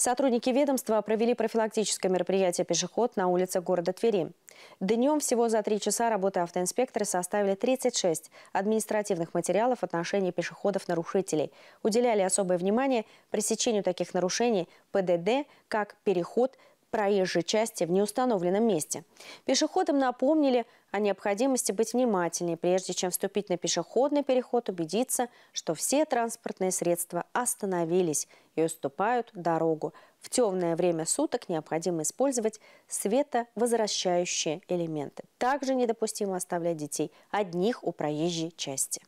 Сотрудники ведомства провели профилактическое мероприятие «Пешеход» на улице города Твери. Днем всего за три часа работы автоинспекторы составили 36 административных материалов в отношении пешеходов-нарушителей. Уделяли особое внимание пресечению таких нарушений ПДД, как переход, проезжей части в неустановленном месте. Пешеходам напомнили о необходимости быть внимательнее, прежде чем вступить на пешеходный переход, убедиться, что все транспортные средства остановились и уступают дорогу. В темное время суток необходимо использовать световозвращающие элементы. Также недопустимо оставлять детей одних у проезжей части.